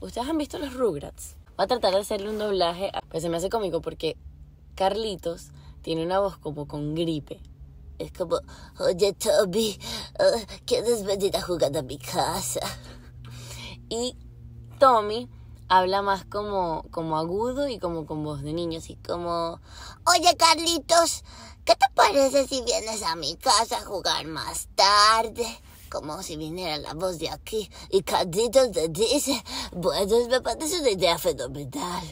Ustedes han visto los Rugrats. Voy a tratar de hacerle un doblaje, pues se me hace cómico porque Carlitos tiene una voz como con gripe. Es como, oye Toby, oh, ¿quieres venir a jugar a mi casa? Y Tommy habla más como, como agudo y como con voz de niño, así como, oye Carlitos, ¿qué te parece si vienes a mi casa a jugar más tarde? como si viniera la voz de aquí y Candido te dice, bueno, me parece una idea fenomenal.